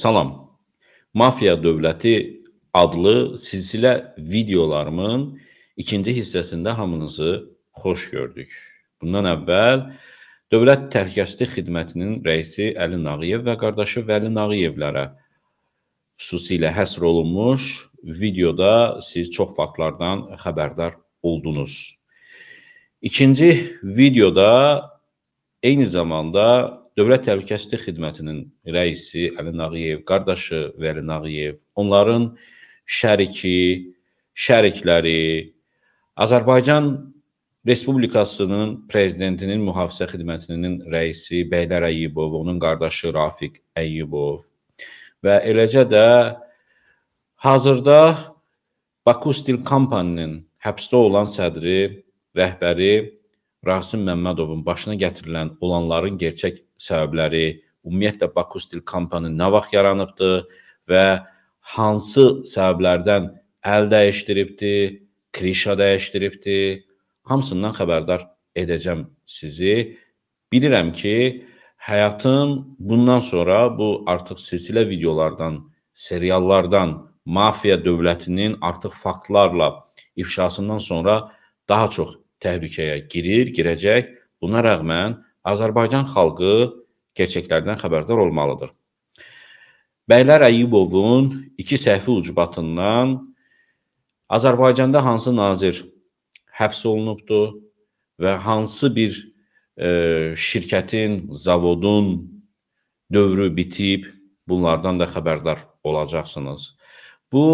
Salam. Mafiya dövləti adlı silsilə videolarımın ikinci hissəsində hamınızı xoş gördük. Bundan əvvəl Dövlət Təhlükəsizlik Xidmətinin rəisi Əli Nağıyev və qardaşı Vəli Nağıyevlərə xüsusilə həsr olunmuş videoda siz çox faktlardan xəbərdar oldunuz. İkinci videoda eyni zamanda Dövlət Təhlükəsizlik Xidmətinin rəisi Əli Nağıyev, qardaşı Vəli Nağıyev, onların şəriki, şərikləri, Azərbaycan Respublikasının prezidentinin mühafizə xidmətinin rəisi Bəylər Əyyubov, onun qardaşı Rafiq Əyyubov və eləcə də hazırda Baku Steel Company-nin həbsdə olan sədri, rəhbəri Rasim Məmmədovun başına gətirilən olanların gerçək səbəbləri, ümumiyyətlə Baku Steel Company nə vaxt yaranıbdı və hansı səbəblərdən əl dəyişdiribdi, krişa dəyişdiribdi, hamısından xəbərdar edəcəm sizi. Bilirəm ki, həyatım bundan sonra bu artıq silsilə videolardan, seriallardan, mafiya dövlətinin artıq faktlarla ifşasından sonra daha çox təhlükəyə girir, girəcək. Buna rəğmən Azərbaycan xalqı gerçəklərdən xəbərdar olmalıdır. Bəylər Əyibovun iki səhvi ucbatından Azərbaycanda hansı nazir həbs olunubdu və hansı bir e, şirkətin, zavodun dövrü bitib, bunlardan da xəbərdar olacaqsınız. Bu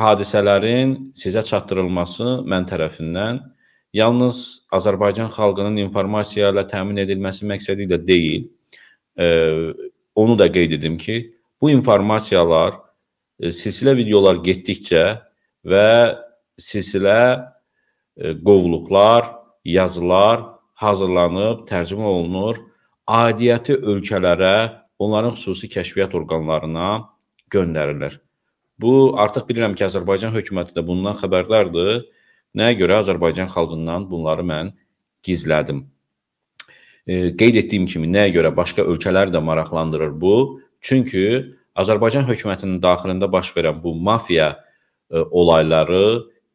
hadisələrin sizə çatdırılması mən tərəfindən yalnız Azərbaycan xalqının informasiya ilə təmin edilməsi məqsədi ilə deyil, e, onu da qeyd edim ki, bu informasiyalar e, silsilə videolar getdikcə və silsilə e, qovluqlar, yazılar hazırlanıb, tərcümə olunur, adiyyəti ölkələrə, onların xüsusi kəşfiyyat orqanlarına göndərilir. Bu artıq bilirəm ki, Azərbaycan hökuməti də bundan xəbərdardır Nəyə görə Azərbaycan xalqından bunları mən gizlədim? E, qeyd etdiyim kimi, nəyə görə başqa ölkələr də maraqlandırır bu? Çünki Azərbaycan hökumətinin daxilində baş verən bu mafiya e, olayları,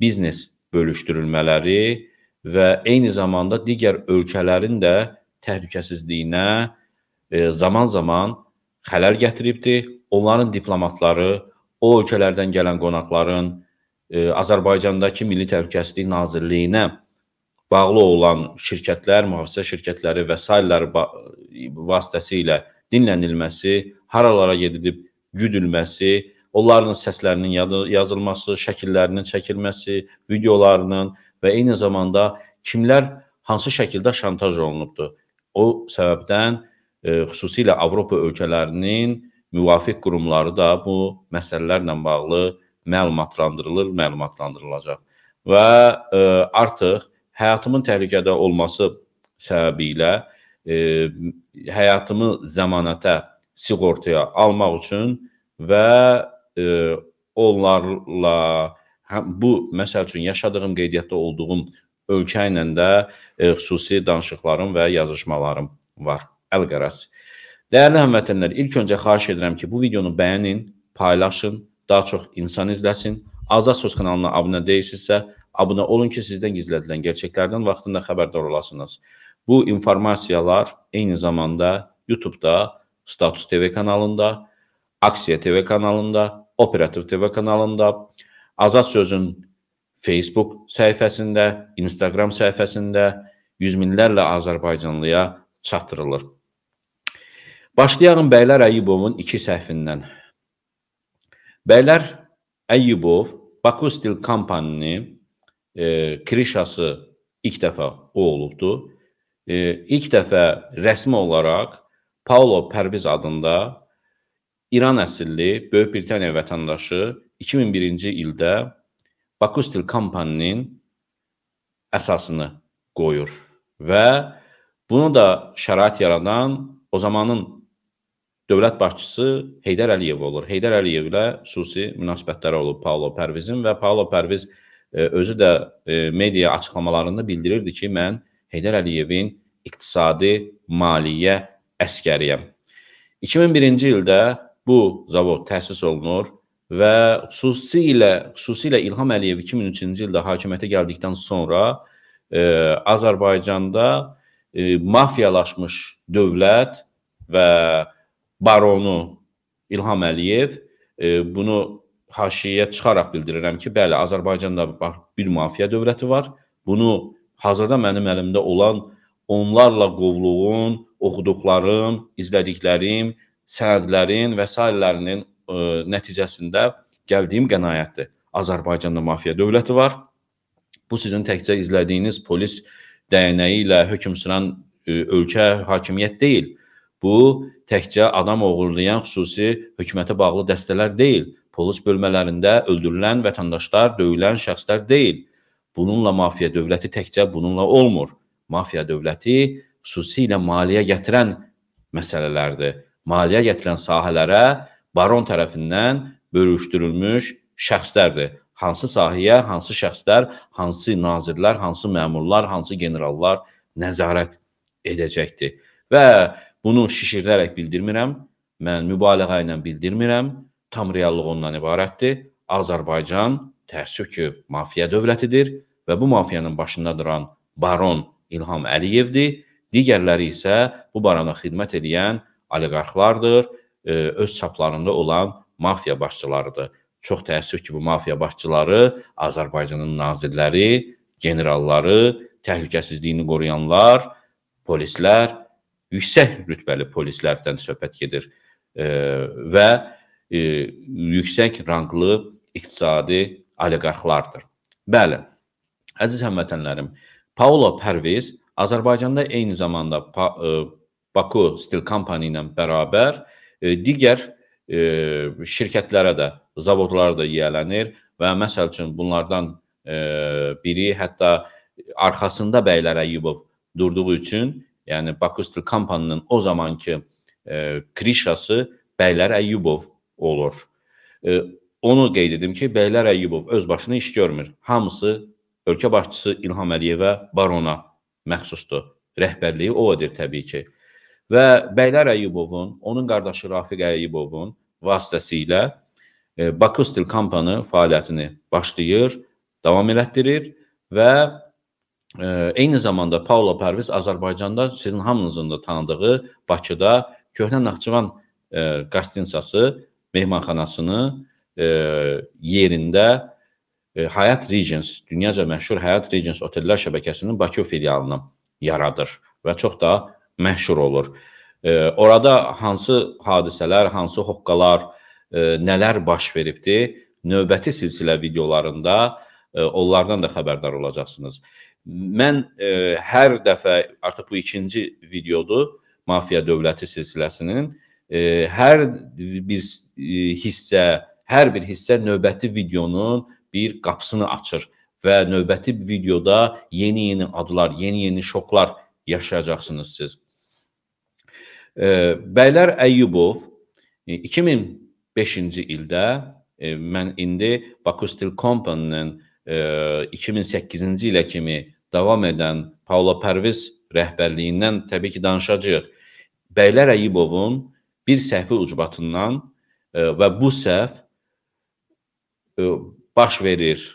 biznes bölüşdürülmələri və eyni zamanda digər ölkələrin də təhlükəsizliyinə e, zaman-zaman e, xələl gətiribdi. Onların diplomatları, o ölkələrdən gələn qonaqların e, Azərbaycandakı Milli Təhlükəsizlik Nazirliyinə bağlı olan şirkətlər, mühafizə şirkətləri və sairələr vasitəsilə dinlənilməsi, haralara gedilib güdülməsi, onların səslərinin yazılması, şəkillərinin çəkilməsi, videolarının və eyni zamanda kimlər hansı şəkildə şantaj olunubdur. O səbəbdən e, xüsusilə Avropa ölkələrinin müvafiq qurumları da bu məsələlərlə bağlı məlumatlandırılır, məlumatlandırılacaq. Və ə, e, artıq həyatımın təhlükədə olması səbəbi ilə ə, e, həyatımı zəmanətə, sığortaya almaq üçün və ə, e, onlarla həm bu məsəl üçün yaşadığım qeydiyyatda olduğum ölkə ilə də ə, xüsusi danışıqlarım və yazışmalarım var. Əlqəras. Dəyərli həmvətənlər, ilk öncə xahiş edirəm ki, bu videonu bəyənin, paylaşın daha çox insan izləsin. Azad Söz kanalına abunə deyilsinizsə, abunə olun ki, sizdən gizlədilən gerçəklərdən vaxtında xəbərdar olasınız. Bu informasiyalar eyni zamanda YouTube-da, Status TV kanalında, Aksiya TV kanalında, Operativ TV kanalında, Azad Sözün Facebook səhifəsində, Instagram səhifəsində yüz minlərlə Azərbaycanlıya çatdırılır. Başlayarım Bəylər Əyibovun iki səhvindən. Bəylər Əyyubov Baku Steel Company-nin e, krişası ilk dəfə o olubdur. E, ilk dəfə rəsmi olaraq Paulo Pərviz adında İran əsilli Böyük Britaniya vətəndaşı 2001-ci ildə Baku Steel Company-nin əsasını qoyur və bunu da şərait yaradan o zamanın dövlət başçısı Heydər Əliyev olur. Heydər Əliyev ilə xüsusi münasibətləri olub Paolo Pərvizin və Paolo Pərviz e, özü də e, media açıqlamalarında bildirirdi ki, mən Heydər Əliyevin iqtisadi, maliyyə əskəriyəm. 2001-ci ildə bu zavod təsis olunur və xüsusilə xüsusilə İlham Əliyev 2003-cü ildə hakimiyyətə gəldikdən sonra e, Azərbaycanda e, mafiyalaşmış dövlət və baronu İlham Əliyev e, bunu haşiyə çıxaraq bildirirəm ki, bəli, Azərbaycanda bir mafiya dövləti var. Bunu hazırda mənim əlimdə olan onlarla qovluğun, oxuduqlarım, izlədiklərim, sənədlərin və s. E, nəticəsində gəldiyim qənaətdir. Azərbaycanda mafiya dövləti var. Bu sizin təkcə izlədiyiniz polis dəyənəyi ilə hökm sürən e, ölkə hakimiyyət deyil. Bu təkcə adam oğurlayan xüsusi hökumətə bağlı dəstələr deyil, polis bölmələrində öldürülən vətəndaşlar, döyülən şəxslər deyil. Bununla mafiya dövləti təkcə bununla olmur. Mafiya dövləti xüsusilə maliyyə gətirən məsələlərdir. Maliyyə gətirən sahələrə baron tərəfindən bölüşdürülmüş şəxslərdir. Hansı sahəyə, hansı şəxslər, hansı nazirlər, hansı məmurlar, hansı generallar nəzarət edəcəkdir. Və Bunu şişirdərək bildirmirəm. Mən mübaliğə ilə bildirmirəm. Tam reallıq ondan ibarətdir. Azərbaycan təəssüf ki, mafiya dövlətidir və bu mafiyanın başında duran baron İlham Əliyevdir. Digərləri isə bu barona xidmət edən oliqarxlardır, öz çaplarında olan mafiya başçılarıdır. Çox təəssüf ki, bu mafiya başçıları Azərbaycanın nazirləri, generalları, təhlükəsizliyini qoruyanlar, polislər yüksək rütbəli polislərdən söhbət gedir e, və e, yüksək ranglı iqtisadi oliqarxlardır. Bəli, əziz həmvətənlərim, Paulo Pərviz Azərbaycanda eyni zamanda e, Baku Steel Company ilə bərabər digər şirkətlərə də, zavodlara da yiyələnir və məsəl üçün bunlardan biri hətta arxasında bəylər Əyyubov durduğu üçün Yəni Bakustr Kampanın o zamanki e, krişası Bəylər Əyyubov olur. E, onu qeyd edim ki, Bəylər Əyyubov öz başına iş görmür. Hamısı ölkə başçısı İlham Əliyevə, barona məxsusdur. Rəhbərliyi o edir təbii ki. Və Bəylər Əyyubovun, onun qardaşı Rafiq Əyyubovun vasitəsilə e, Baku Steel Company fəaliyyətini başlayır, davam elətdirir və Ə, eyni zamanda Paula Pərviz Azərbaycanda sizin hamınızın da tanıdığı Bakıda Köhnə Naxçıvan ə, e, qastinsası mehmanxanasını ə, e, yerində ə, e, Hyatt Regency, dünyaca məşhur Hyatt Regency otellər şəbəkəsinin Bakı filialını yaradır və çox da məşhur olur. Ə, orada hansı hadisələr, hansı hoqqalar, ə, nələr baş veribdi, növbəti silsilə videolarında ə, onlardan da xəbərdar olacaqsınız. Mən e, hər dəfə, artıq bu ikinci videodur mafiya dövləti silsiləsinin, e, hər bir e, hissə, hər bir hissə növbəti videonun bir qapısını açır və növbəti videoda yeni-yeni adlar, yeni-yeni şoklar yaşayacaqsınız siz. E, Bəylər Əyyubov 2005-ci e, ildə e, mən indi Baku Steel Company-nin e, 2008-ci ilə kimi davam edən Paula Pərviz rəhbərliyindən təbii ki, danışacağıq. Bəylər Əyibovun bir səhvi ucbatından e, və bu səhv e, baş verir.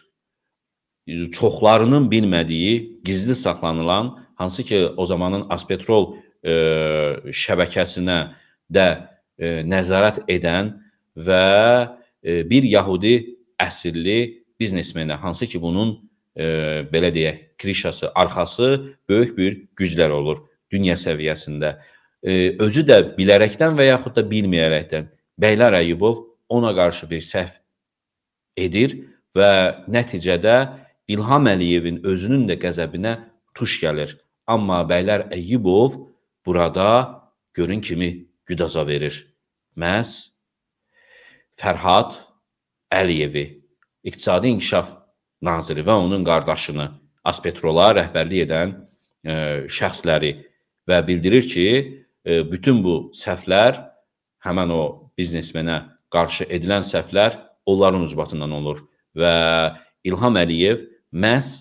Çoxlarının bilmədiyi, gizli saxlanılan, hansı ki, o zamanın Aspetrol e, şəbəkəsinə də nəzarət edən və bir yahudi əsilli biznesmenə, hansı ki, bunun e, belə deyək, krişası, arxası böyük bir güclər olur dünya səviyyəsində. E, özü də bilərəkdən və yaxud da bilməyərəkdən Bəylər Əyubov ona qarşı bir səhv edir və nəticədə İlham Əliyevin özünün də qəzəbinə tuş gəlir. Amma Bəylər Əyubov burada görün kimi güdaza verir. Məhz Fərhad Əliyevi iqtisadi inkişaf naziri və onun qardaşını Aspetrola rəhbərlik edən e, şəxsləri və bildirir ki, e, bütün bu səhvlər həmin o biznesmenə qarşı edilən səhvlər onların ucbatından olur və İlham Əliyev məhz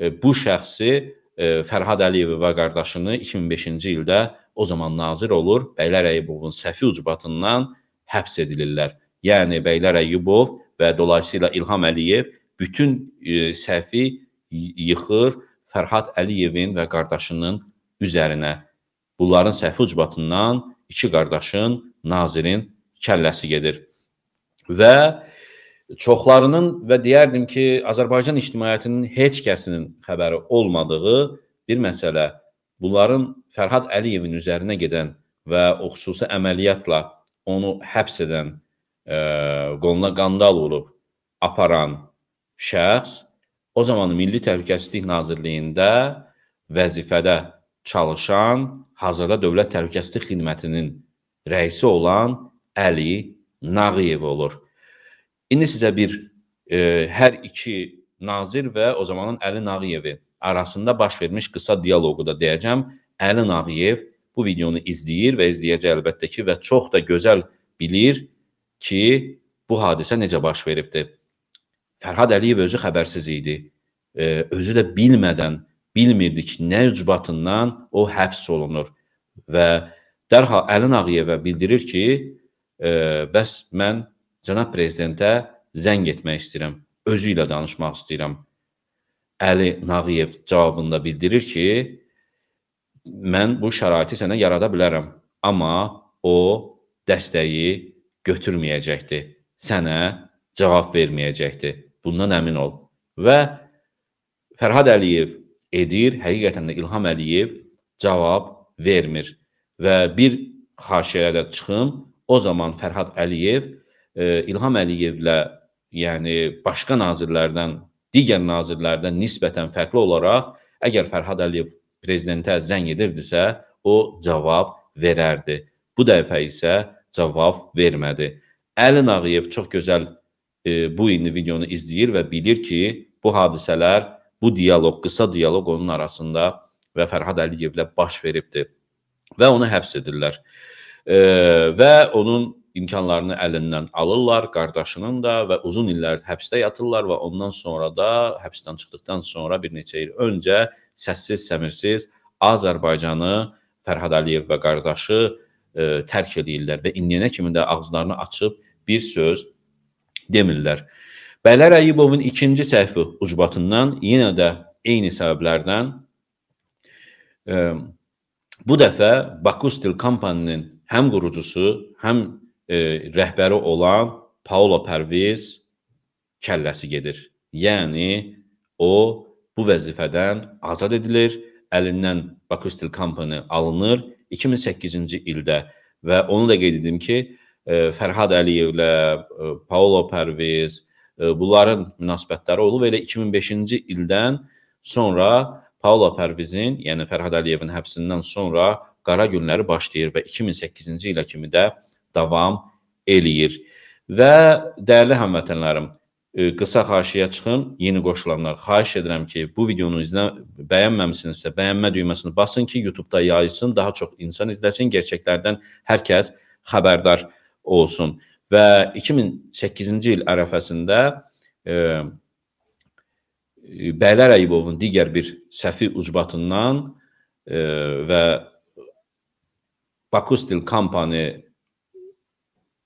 e, bu şəxsi e, Fərhad Əliyev və qardaşını 2005-ci ildə o zaman nazir olur, Bəylər Əyyubovun səhvi ucbatından həbs edilirlər. Yəni Bəylər Əyyubov və dolayısıyla İlham Əliyev bütün e, səhvi yıxır Fərhad Əliyevin və qardaşının üzərinə. Bunların səhvi ucbatından iki qardaşın, nazirin kəlləsi gedir. Və çoxlarının və deyərdim ki, Azərbaycan ictimaiyyətinin heç kəsinin xəbəri olmadığı bir məsələ bunların Fərhad Əliyevin üzərinə gedən və o xüsusi əməliyyatla onu həbs edən, ə, e, qoluna qandal olub aparan şəxs o zaman Milli Təhlükəsizlik Nazirliyində vəzifədə çalışan, hazırda Dövlət Təhlükəsizlik Xidmətinin rəisi olan Əli Nağıyev olur. İndi sizə bir e, hər iki nazir və o zamanın Əli Nağıyevi arasında baş vermiş qısa dialoqu da deyəcəm. Əli Nağıyev bu videonu izləyir və izləyəcək əlbəttə ki və çox da gözəl bilir ki, bu hadisə necə baş veribdir. Fərhad Əliyev özü xəbərsiz idi. E, özü də bilmədən, bilmirdi ki, nə ucbatından o həbs olunur və dərhal Əlin Ağayevə bildirir ki, e, bəs mən cənab prezidentə zəng etmək istəyirəm, özü ilə danışmaq istəyirəm. Əli Nağıyev cavabında bildirir ki, mən bu şəraiti sənə yarada bilərəm, amma o dəstəyi götürməyəcəkdi, sənə cavab verməyəcəkdi. Bundan əmin ol. Və Fərhad Əliyev edir, həqiqətən də İlham Əliyev cavab vermir. Və bir xaşiyəyə də çıxım, o zaman Fərhad Əliyev e, İlham Əliyevlə, yəni başqa nazirlərdən, digər nazirlərdən nisbətən fərqli olaraq, əgər Fərhad Əliyev prezidentə zəng edirdisə, o cavab verərdi. Bu dəfə isə cavab vermədi. Əli Nağıyev çox gözəl e, bu inni videonu izləyir və bilir ki, bu hadisələr, bu dialoq, qısa dialoq onun arasında və Fərhad Əliyevlə baş veribdir və onu həbs edirlər. E, və onun imkanlarını əlindən alırlar, qardaşının da və uzun illər həbsdə yatırlar və ondan sonra da həbsdən çıxdıqdan sonra bir neçə il öncə səssiz, səmirsiz Azərbaycanı Fərhad Əliyev və qardaşı ə, e, tərk edirlər və indiyənə kimi də ağızlarını açıb bir söz demirlər. Bəylər Əyibovun ikinci səhvi ucbatından yenə də eyni səbəblərdən e, bu dəfə Baku Steel Company-nin həm qurucusu, həm e, rəhbəri olan Paolo Pərviz kəlləsi gedir. Yəni o bu vəzifədən azad edilir, əlindən Baku Steel Company alınır 2008-ci ildə və onu da qeyd edim ki, Fərhad Əliyevlə, Paolo Pərviz, bunların münasibətləri olub. Elə 2005-ci ildən sonra Paolo Pərvizin, yəni Fərhad Əliyevin həbsindən sonra qara günləri başlayır və 2008-ci ilə kimi də davam eləyir. Və dəyərli həmvətənlərim, qısa xahişəyə çıxın, yeni qoşulanlar. Xahiş edirəm ki, bu videonu izlə bəyənməmisinizsə, bəyənmə düyməsini basın ki, YouTube-da yayılsın, daha çox insan izləsin, gerçəklərdən hər kəs xəbərdar olsun olsun. Və 2008-ci il ərəfəsində e, Bəylər Əyibovun digər bir səfi ucbatından e, və Baku Steel Company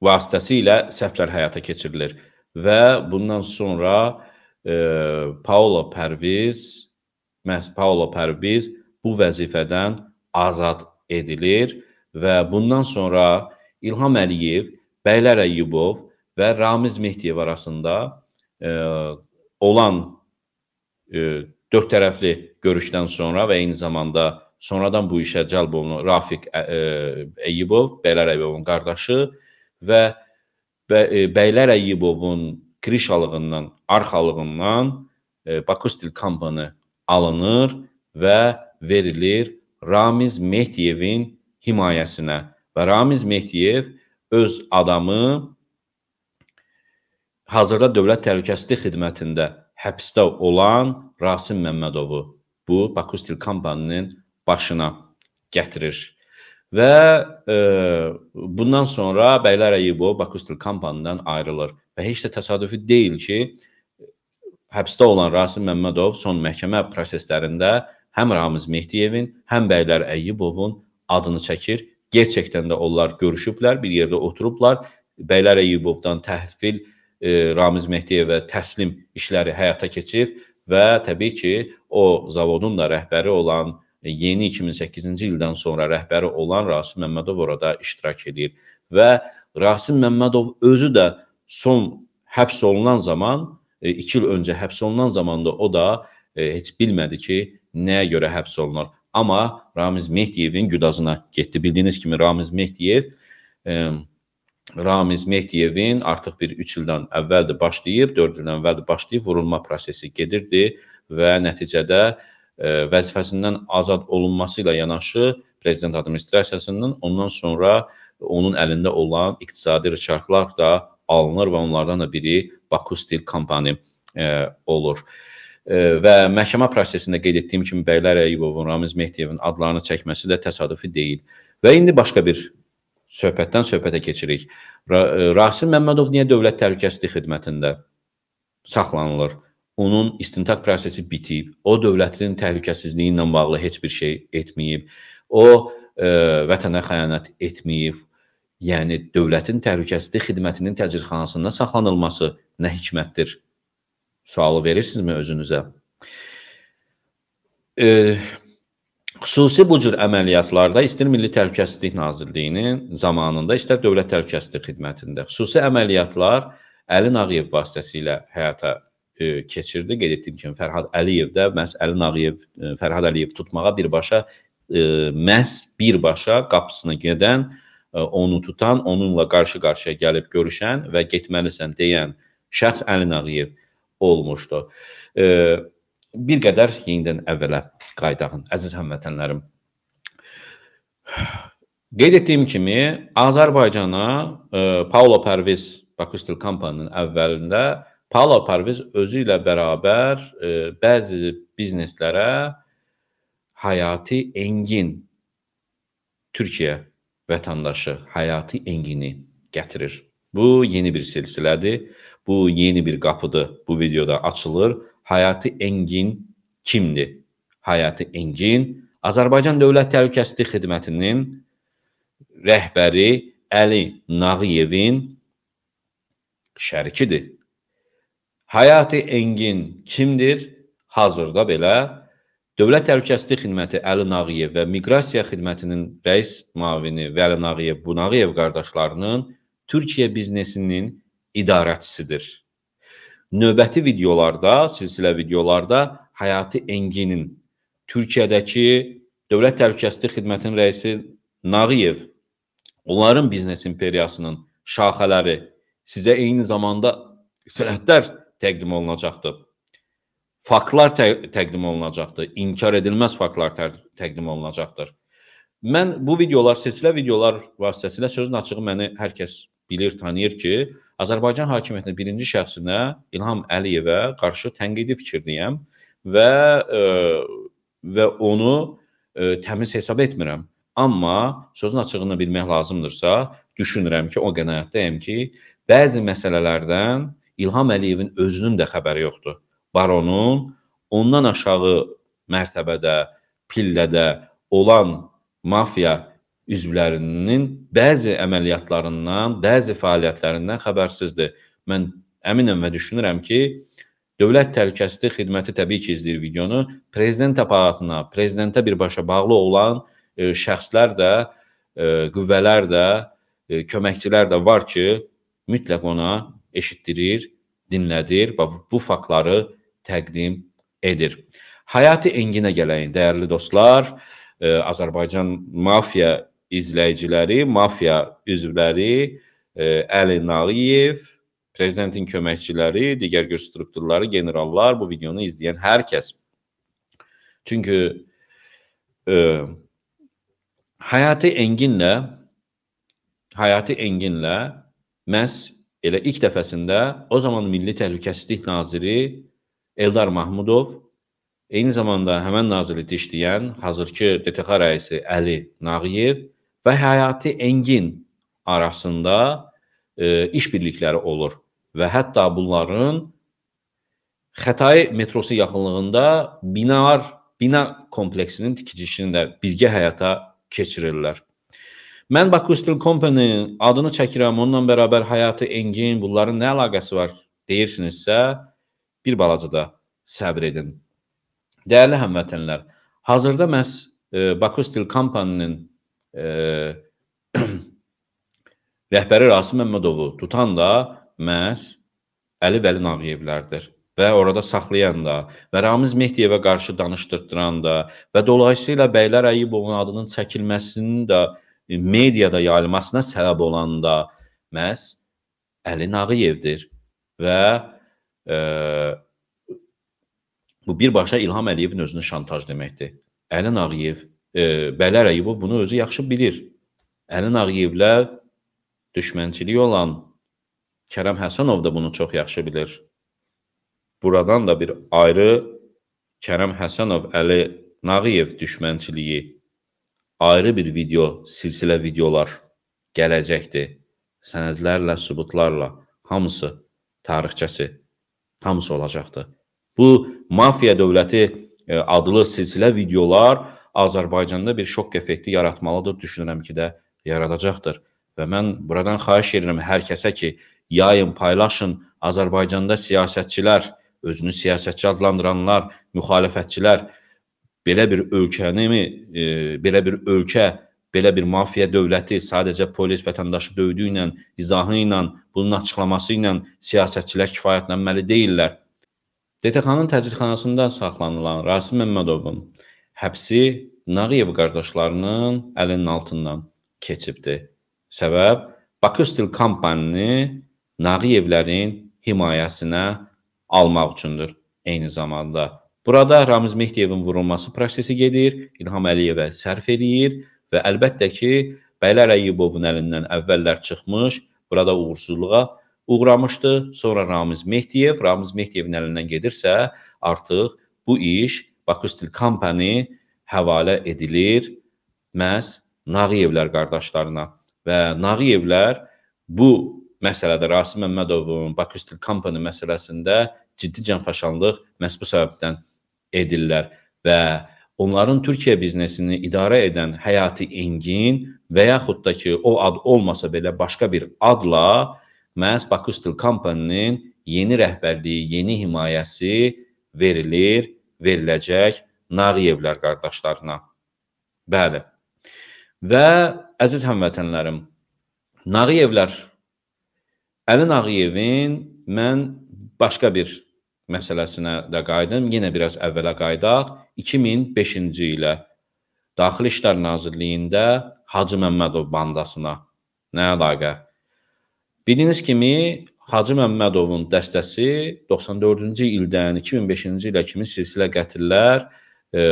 vasitəsilə səhvlər həyata keçirilir və bundan sonra e, Paolo Pərviz məhz Paolo Pərviz bu vəzifədən azad edilir və bundan sonra İlham Əliyev, Bəylər Əyyubov və Ramiz Mehdiyev arasında e, olan e, dörd tərəfli görüşdən sonra və eyni zamanda sonradan bu işə cəlb olunan Rafiq e, Əyyubov, Bəylər Əyyubovun qardaşı və e, Bəylər Əyyubovun krişalığından, arxalığından e, Baku Stil Company alınır və verilir Ramiz Mehdiyevin himayəsinə. Və Ramiz Mehdiyev öz adamı hazırda Dövlət Təhlükəsizlik Xidmətində həbsdə olan Rasim Məmmədovu bu Baku Steel Company-nin başına gətirir. Və e, bundan sonra Bəylər Əyibov Baku Steel Company-dan ayrılır və heç də təsadüfi deyil ki, həbsdə olan Rasim Məmmədov son məhkəmə proseslərində həm Ramiz Mehdiyevin, həm Bəylər Əyibovun adını çəkir Gerçəkdən də onlar görüşüblər, bir yerdə oturublar. Bəylər Əyubovdan təhvil e, Ramiz Mehdiyevə təslim işləri həyata keçir və təbii ki, o zavodun da rəhbəri olan e, yeni 2008-ci ildən sonra rəhbəri olan Rasim Məmmədov orada iştirak edir və Rasim Məmmədov özü də son həbs olunan zaman 2 e, il öncə həbs olunan zamanda o da e, heç bilmədi ki, nəyə görə həbs olunur. Amma Ramiz Mehdiyevin güdazına getdi. Bildiyiniz kimi Ramiz Mehdiyev e, Ramiz Mehdiyevin artıq bir 3 ildən əvvəldir başlayıb, 4 ildən əvvəldir başlayıb vurulma prosesi gedirdi və nəticədə e, vəzifəsindən azad olunması ilə yanaşı prezident administrasiyasından ondan sonra onun əlində olan iqtisadi rıçaqlar da alınır və onlardan da biri Baku Steel Company e, olur. E, və məhkəmə prosesində qeyd etdiyim kimi Bəylər Əyubovun, Ramiz Mehdiyevin adlarını çəkməsi də təsadüfi deyil. Və indi başqa bir söhbətdən söhbətə keçirik. E, Rasim Məmmədov niyə Dövlət Təhlükəsizlik Xidmətində saxlanılır? Onun istintaq prosesi bitib, o dövlətin təhlükəsizliyi ilə bağlı heç bir şey etməyib. O ə, e, vətənə xəyanət etməyib. Yəni dövlətin təhlükəsizlik xidmətinin təcridxanasında saxlanılması nə hikmətdir? Sualı verirsinizmi özünüzə? E, xüsusi bu cür əməliyyatlarda istər Milli Təhlükəsizlik Nazirliyinin zamanında, istər Dövlət Təhlükəsizlik Xidmətində xüsusi əməliyyatlar Əli Nağıyev vasitəsilə həyata e, keçirdi. Qeyd etdiyim kimi Fərhad Əliyev də məhz Əli Nağıyev e, Fərhad Əliyev tutmağa birbaşa e, məhz birbaşa qapısına gedən, e, onu tutan, onunla qarşı-qarşıya gəlib görüşən və getməlisən deyən şəxs Əli Nağıyev olmuşdu. Bir qədər yenidən əvvələ qaydağın, əziz həmvətənlərim. Qeyd etdiyim kimi, Azərbaycana Paulo Pərviz Bakışdil kampaniyanın əvvəlində Paulo Pərviz özü ilə bərabər bəzi bizneslərə həyati engin Türkiyə vətəndaşı həyati engini gətirir. Bu yeni bir silsilədir. Bu yeni bir qapıdır. Bu videoda açılır. Hayati Engin kimdir? Hayati Engin Azərbaycan Dövlət Təhlükəsizlik Xidmətinin rəhbəri Əli Nağıyevin şərikidir. Hayati Engin kimdir? Hazırda belə Dövlət Təhlükəsizlik Xidməti Əli Nağıyev və Miqrasiya Xidmətinin rəis müavini Vəli Nağıyev, bu Nağıyev qardaşlarının Türkiyə biznesinin idarəçisidir. Növbəti videolarda, silsilə videolarda Həyati Enginin Türkiyədəki Dövlət Təhlükəsizlik Xidmətinin rəisi Nağıyev onların biznes imperiyasının şaxələri sizə eyni zamanda sənədlər təqdim olunacaqdır. Faktlar tə təqdim olunacaqdır. İnkar edilməz faktlar təqdim olunacaqdır. Mən bu videolar, silsilə videolar vasitəsilə sözün açığı məni hər kəs bilir, tanıyır ki, Azərbaycan hakimiyyətinin birinci şəxsinə İlham Əliyevə qarşı tənqidi fikirdəyəm və ə, e, və onu ə, e, təmiz hesab etmirəm. Amma sözün açığını bilmək lazımdırsa, düşünürəm ki, o qənaətdəyəm ki, bəzi məsələlərdən İlham Əliyevin özünün də xəbəri yoxdur. Baronun ondan aşağı mərtəbədə, pillədə olan mafiya üzvlərinin bəzi əməliyyatlarından, bəzi fəaliyyətlərindən xəbərsizdir. Mən əminəm və düşünürəm ki, Dövlət Təhlükəsizlik Xidməti təbii ki, izləyir videonu. Prezident aparatına, prezidentə birbaşa bağlı olan e, şəxslər də, e, qüvvələr də, e, köməkçilər də var ki, mütləq ona eşitdirir, dinlədir və bu faktları təqdim edir. Hayati Enginə gələyik, dəyərli dostlar. E, Azərbaycan mafiya izləyiciləri, mafiya üzvləri, e, Əli Nağiyev, prezidentin köməkçiləri, digər güc strukturları, generallar bu videonu izləyən hər kəs. Çünki ə, e, Həyati Enginlə Həyati Enginlə məhz elə ilk dəfəsində o zaman Milli Təhlükəsizlik Naziri Eldar Mahmudov, eyni zamanda həmən nazirlikdə işləyən hazırki DTX rəisi Əli Nağiyev və Həyati Engin arasında e, işbirlikləri olur və hətta bunların Xətai metrosu yaxınlığında binar bina kompleksinin tikilişini də birgə həyata keçirirlər. Mən Baku Steel Company-nin adını çəkirəm, onunla bərabər Həyati Engin, bunların nə əlaqəsi var deyirsinizsə, bir balaca da səbr edin. Dəyərli həmvətənlər, hazırda məhz e, Baku Steel Company-nin rəhbəri Rasim Məmmədovu tutan da məhz Əli Vəli Nağiyevlərdir və orada saxlayan da və Ramiz Mehdiyevə qarşı danışdırdıran da və dolayısıyla Bəylər Əyibovun adının çəkilməsinin də mediada yayılmasına səbəb olan da məhz Əli Nağiyevdir və e, bu birbaşa İlham Əliyevin özünə şantaj deməkdir. Əli Nağiyev e, Bələr Əyubov bunu özü yaxşı bilir. Əlin Ağyevlə düşmənçiliyi olan Kərəm Həsənov da bunu çox yaxşı bilir. Buradan da bir ayrı Kərəm Həsənov, Əli Nağıyev düşmənçiliyi ayrı bir video, silsilə videolar gələcəkdir. Sənədlərlə, sübutlarla hamısı tarixçəsi hamısı olacaqdır. Bu mafiya dövləti e, adlı silsilə videolar Azərbaycanda bir şok effekti yaratmalıdır. Düşünürəm ki də yaradacaqdır. Və mən buradan xahiş edirəm hər kəsə ki, yayın, paylaşın. Azərbaycanda siyasətçilər, özünü siyasətçi adlandıranlar, müxalifətçilər belə bir ölkənimi, e, belə bir ölkə belə bir mafiya dövləti sadəcə polis vətəndaşı döydüyü ilə, izahı ilə, bunun açıqlaması ilə siyasətçilər kifayətlənməli deyillər. DTX-nın təcridxanasında saxlanılan Rasim Məmmədovun həbsi Nariyev qardaşlarının əlinin altından keçibdi. Səbəb Bakı Stil Kampaniyasını Nariyevlərin himayəsinə almaq üçündür eyni zamanda. Burada Ramiz Mehdiyevin vurulması prosesi gedir, İlham Əliyevə sərf eləyir və əlbəttə ki, Bəylər Əyyubovun əlindən əvvəllər çıxmış, burada uğursuzluğa uğramışdı. Sonra Ramiz Mehdiyev, Ramiz Mehdiyevin əlindən gedirsə, artıq bu iş Bakı Steel Company həvalə edilir məhz Nağiyevlər qardaşlarına və Nağiyevlər bu məsələdə Rasim Məmmədovun Bakı Steel Company məsələsində ciddi cəmfaşanlıq məhz bu səbəbdən edirlər və onların Türkiyə biznesini idarə edən Həyati Engin və yaxud da ki, o ad olmasa belə başqa bir adla məhz Bakı Steel Company-nin yeni rəhbərliyi, yeni himayəsi verilir veriləcək Nağiyevlər qardaşlarına. Bəli. Və əziz həmvətənlərim, Nağiyevlər Əli Nağiyevin mən başqa bir məsələsinə də qayıdım. Yenə biraz əvvələ qayıdaq. 2005-ci ilə Daxili İşlər Nazirliyində Hacı Məmmədov bandasına nə əlaqə? Bildiyiniz kimi Hacı Məmmədovun dəstəsi 94-cü ildən 2005-ci ilə kimi silsilə qətillər, e,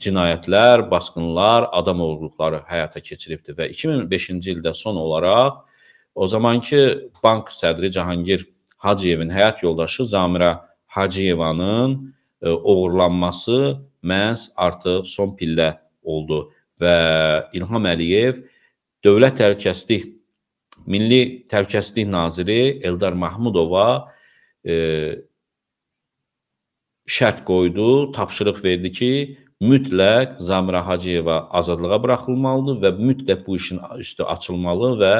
cinayətlər, basqınlar, adam oğurluqları həyata keçiribdir və 2005-ci ildə son olaraq o zamanki bank sədri Cahangir Hacıyevin həyat yoldaşı Zamirə Hacıyevanın e, oğurlanması məhz artıq son pillə oldu və İlham Əliyev dövlət təhlükəsizlik Milli Təhlükəsizlik Naziri Eldar Mahmudova e, şərt qoydu, tapşırıq verdi ki, mütləq Zamira Hacıyeva azadlığa buraxılmalıdır və mütləq bu işin üstü açılmalı və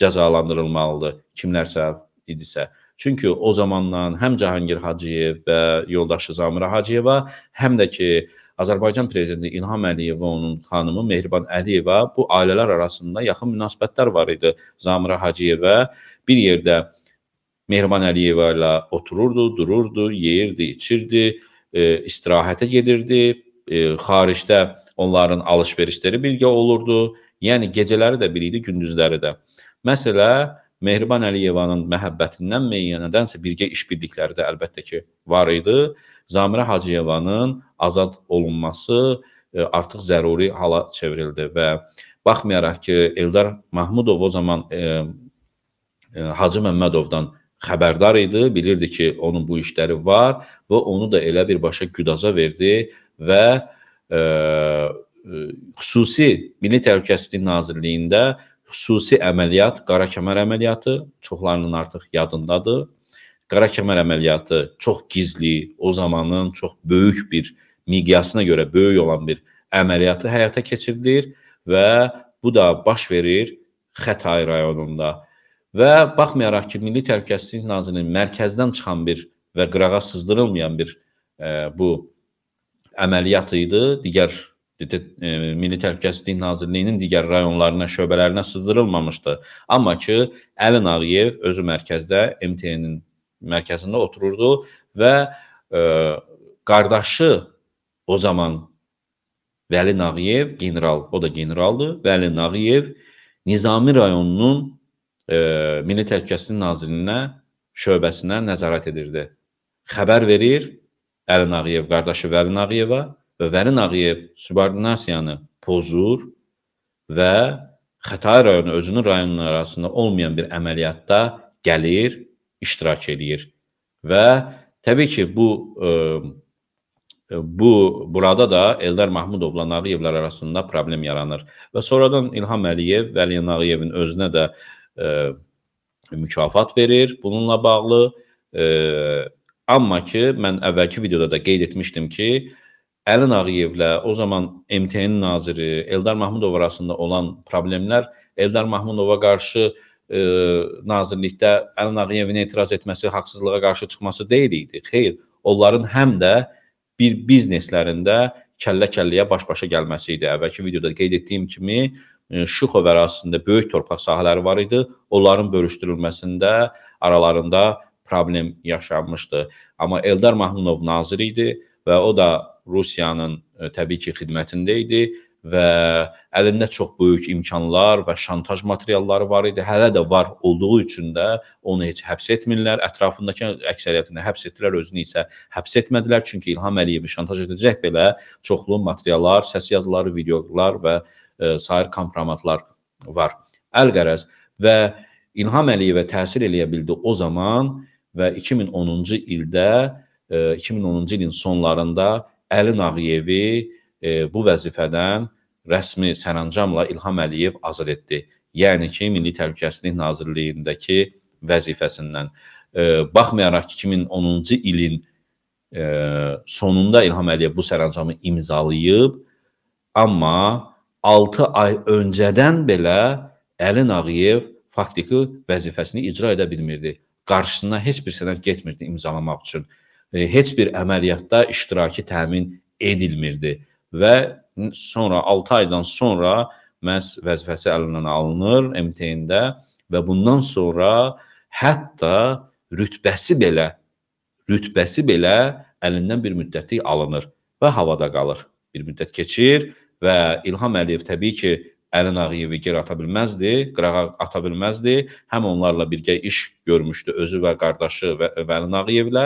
cəzalandırılmalıdır kimlərsə idisə. Çünki o zamandan həm Cahangir Hacıyev və yoldaşı Zamira Hacıyeva, həm də ki Azərbaycan prezidenti İlham Əliyev və onun xanımı Mehriban Əliyevə bu ailələr arasında yaxın münasibətlər var idi. Zamira Hacıyevə bir yerdə Mehriban Əliyevə ilə otururdu, dururdu, yeyirdi, içirdi, e, istirahətə gedirdi. E, xaricdə onların alış-verişləri birgə olurdu. Yəni gecələri də bir idi, gündüzləri də. Məsələ Mehriban Əliyevanın məhəbbətindən müəyyənədənsə birgə iş bildikləri də əlbəttə ki var idi. Zamirə Hacıyevanın azad olunması e, artıq zəruri hala çevrildi və baxmayaraq ki, Eldar Mahmudov o zaman e, e, Hacı Məmmədovdan xəbərdar idi, bilirdi ki, onun bu işləri var və onu da elə birbaşa güdaza verdi və e, e xüsusi Milli Təhlükəsizlik Nazirliyində xüsusi əməliyyat, qara kəmər əməliyyatı çoxlarının artıq yadındadır. Qara kəmər əməliyyatı çox gizli, o zamanın çox böyük bir əməliyyatı miqyasına görə böyük olan bir əməliyyatı həyata keçirilir və bu da baş verir Xətay rayonunda. Və baxmayaraq ki, Milli Təhlükəsizlik Nazirliyinin mərkəzdən çıxan bir və qırağa sızdırılmayan bir e, bu əməliyyat idi. Digər e, Milli Təhlükəsizlik Nazirliyinin digər rayonlarına, şöbələrinə sızdırılmamışdı. Amma ki, Əlin Ağıyev özü mərkəzdə MTN-in mərkəzində otururdu və e, qardaşı O zaman Vəli Nağıyev general, o da generaldır. Vəli Nağıyev Nizami rayonunun e, Milli Təhlükəsizlik Nazirliyinə şöbəsinə nəzarət edirdi. Xəbər verir Əli Nağıyev qardaşı Vəli Nağıyevə və Vəli Nağıyev subordinasiyanı pozur və Xətai rayonu özünün rayonunun arasında olmayan bir əməliyyatda gəlir, iştirak eləyir. Və təbii ki, bu e, E, bu burada da Eldar Mahmudovla Nağıyevlər arasında problem yaranır və sonradan İlham Əliyev və Əliyev Nağıyevin özünə də e, mükafat verir bununla bağlı. E, amma ki mən əvvəlki videoda da qeyd etmişdim ki, Əli Nağıyevlə o zaman MTN naziri Eldar Mahmudov arasında olan problemlər Eldar Mahmudova qarşı e, nazirlikdə Əli Nağıyevin etiraz etməsi, haqsızlığa qarşı çıxması deyil idi. Xeyr, onların həm də bir bizneslərində kəllə-kəlləyə baş-başa gəlməsi idi. Əvvəlki videoda qeyd etdiyim kimi e, Şuxov ərazisində böyük torpaq sahələri var idi. Onların bölüşdürülməsində aralarında problem yaşanmışdı. Amma Eldar Mahmudov nazir idi və o da Rusiyanın e, təbii ki, xidmətində idi və əlində çox böyük imkanlar və şantaj materialları var idi. Hələ də var olduğu üçün də onu heç həbs etmirlər. Ətrafındakı əksəriyyətini həbs etdilər, özünü isə həbs etmədilər. Çünki İlham Əliyevi şantaj edəcək belə çoxlu materiallar, səs yazıları, videolar və ə, e, sair kompromatlar var. Əlqərəz və İlham Əliyevə təsir eləyə bildi o zaman və 2010-cu ildə 2010-cu e, ilin sonlarında Əli Nağıyevi e, bu vəzifədən rəsmi sərəncamla İlham Əliyev azad etdi. Yəni ki, Milli Təhlükəsizlik Nazirliyindəki vəzifəsindən. E, baxmayaraq 2010-cu ilin e, sonunda İlham Əliyev bu sərəncamı imzalayıb, amma 6 ay öncədən belə Əli Nağıyev faktiki vəzifəsini icra edə bilmirdi. Qarşısına heç bir sənəd getmirdi imzalamaq üçün. E, heç bir əməliyyatda iştiraki təmin edilmirdi və sonra 6 aydan sonra məhz vəzifəsi əlindən alınır MTN-də və bundan sonra hətta rütbəsi belə rütbəsi belə əlindən bir müddətlik alınır və havada qalır. Bir müddət keçir və İlham Əliyev təbii ki, Əlin Ağıyevi geri ata bilməzdi, qırağa ata bilməzdi. Həm onlarla birgə iş görmüşdü özü və qardaşı və, və Əlin Ağıyevlə,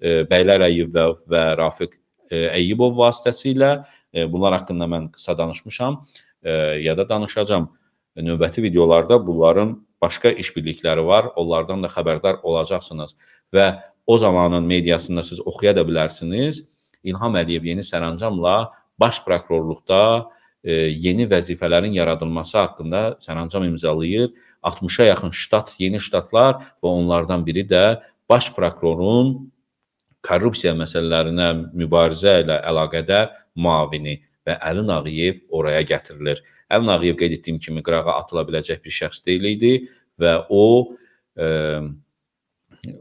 e, Bəylər Əyiv və, və Rafiq e, Əyibov vasitəsilə E, bunlar haqqında mən qısa danışmışam e, ya da danışacağam. E, növbəti videolarda bunların başqa işbirlikləri var. Onlardan da xəbərdar olacaqsınız və o zamanın mediasında siz oxuya da bilərsiniz. İlham Əliyev yeni sərəncamla baş prokurorluqda e, yeni vəzifələrin yaradılması haqqında sərəncam imzalayır. 60-a yaxın ştat, yeni ştatlar və onlardan biri də baş prokurorun korrupsiya məsələlərinə mübarizə ilə əlaqədar müavini və Əli Nağıyev oraya gətirilir. Əli Nağıyev qeyd etdiyim kimi qırağa atıla biləcək bir şəxs deyil idi və o e,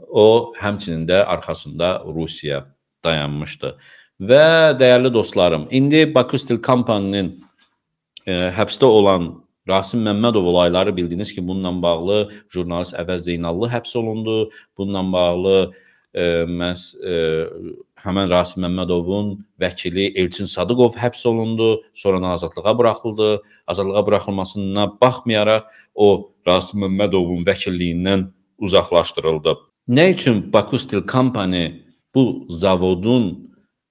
o həmçinin də arxasında Rusiya dayanmışdı. Və dəyərli dostlarım, indi Bakı Steel Company-nin e, həbsdə olan Rasim Məmmədov olayları bildiniz ki, bununla bağlı jurnalist Əvəz Zeynallı həbs olundu. Bununla bağlı e, məhz e, həmən Rasim Məmmədovun vəkili Elçin Sadıqov həbs olundu, sonra azadlığa buraxıldı. Azadlığa buraxılmasına baxmayaraq o Rasim Məmmədovun vəkilliyindən uzaqlaşdırıldı. Nə üçün Baku Steel Company bu zavodun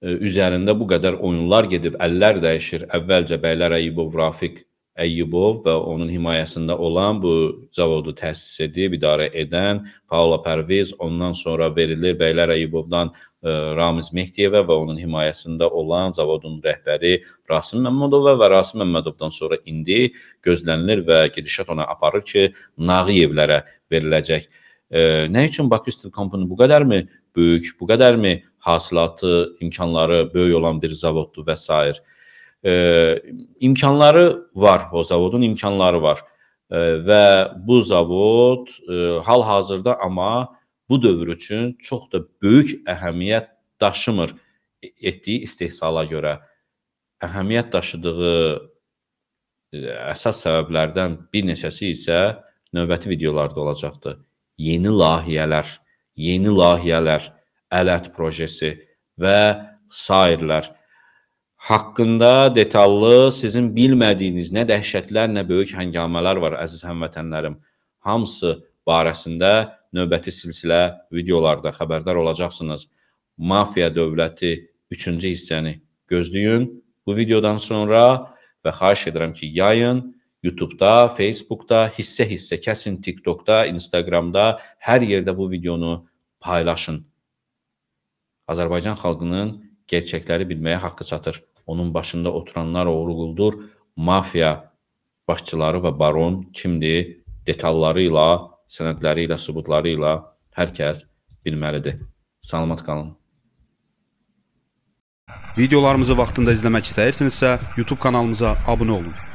e, üzərində bu qədər oyunlar gedib, əllər dəyişir. Əvvəlcə Bəylər Əyibov Rafiq Əyyubov və onun himayəsində olan bu zavodu təsis edib, idarə edən Paula Pərviz, ondan sonra verilir Bəylər Əyyubovdan ə, e, Ramiz Mehdiyevə və onun himayəsində olan zavodun rəhbəri Rasim Məmmədovə və Rasim Məmmədovdan sonra indi gözlənilir və gedişat ona aparır ki, Nağiyevlərə veriləcək. Ə, e, nə üçün Bakı Steel Company bu qədərmi böyük, bu qədərmi hasilatı, imkanları böyük olan bir zavoddur və sair? e, imkanları var o zavodun imkanları var e, və bu zavod e, hal-hazırda amma bu dövr üçün çox da böyük əhəmiyyət daşımır e, etdiyi istehsala görə. Əhəmiyyət daşıdığı e, əsas səbəblərdən bir neçəsi isə növbəti videolarda olacaqdı. Yeni layihələr, yeni layihələr, ələt projesi və sairlər haqqında detallı sizin bilmədiyiniz nə dəhşətlər, nə böyük həngamələr var əziz həmvətənlərim. Hamısı barəsində növbəti silsilə videolarda xəbərdar olacaqsınız. Mafiya dövləti 3-cü hissəni gözləyin bu videodan sonra və xahiş edirəm ki, yayın YouTube-da, Facebook-da, hissə-hissə kəsin TikTok-da, Instagram-da hər yerdə bu videonu paylaşın. Azərbaycan xalqının gerçəkləri bilməyə haqqı çatır onun başında oturanlar oğruludur. Mafiya başçıları və baron kimdir? Detalları ilə, sənədləri ilə, sübutları ilə hər kəs bilməlidir. Salamat qalın. Videolarımızı vaxtında izləmək istəyirsinizsə, YouTube kanalımıza abunə olun.